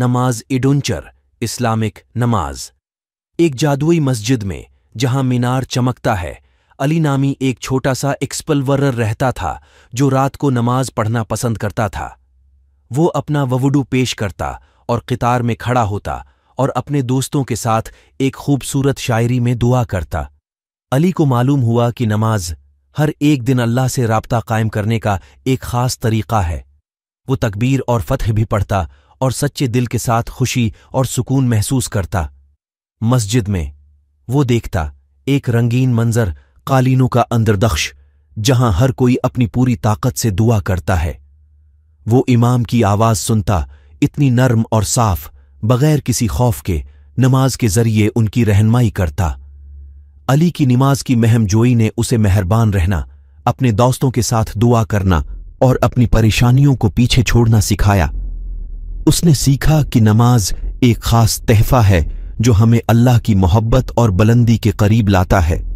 नमाज इडुंचर इस्लामिक नमाज एक जादुई मस्जिद में जहां मीनार चमकता है अली नामी एक छोटा सा एक्सपलवर्रर रहता था जो रात को नमाज पढ़ना पसंद करता था वो अपना ववुडू पेश करता और कितार में खड़ा होता और अपने दोस्तों के साथ एक खूबसूरत शायरी में दुआ करता अली को मालूम हुआ कि नमाज हर एक दिन अल्लाह से राबता कायम करने का एक खास तरीका है वो तकबीर और फतह भी पढ़ता और सच्चे दिल के साथ खुशी और सुकून महसूस करता मस्जिद में वो देखता एक रंगीन मंजर कालीनों का अंदरदख्श जहां हर कोई अपनी पूरी ताकत से दुआ करता है वो इमाम की आवाज सुनता इतनी नर्म और साफ बगैर किसी खौफ के नमाज के जरिए उनकी रहनमाई करता अली की नमाज की महम जोई ने उसे मेहरबान रहना अपने दोस्तों के साथ दुआ करना और अपनी परेशानियों को पीछे छोड़ना सिखाया उसने सीखा कि नमाज एक खास तहफा है जो हमें अल्लाह की मोहब्बत और बुलंदी के करीब लाता है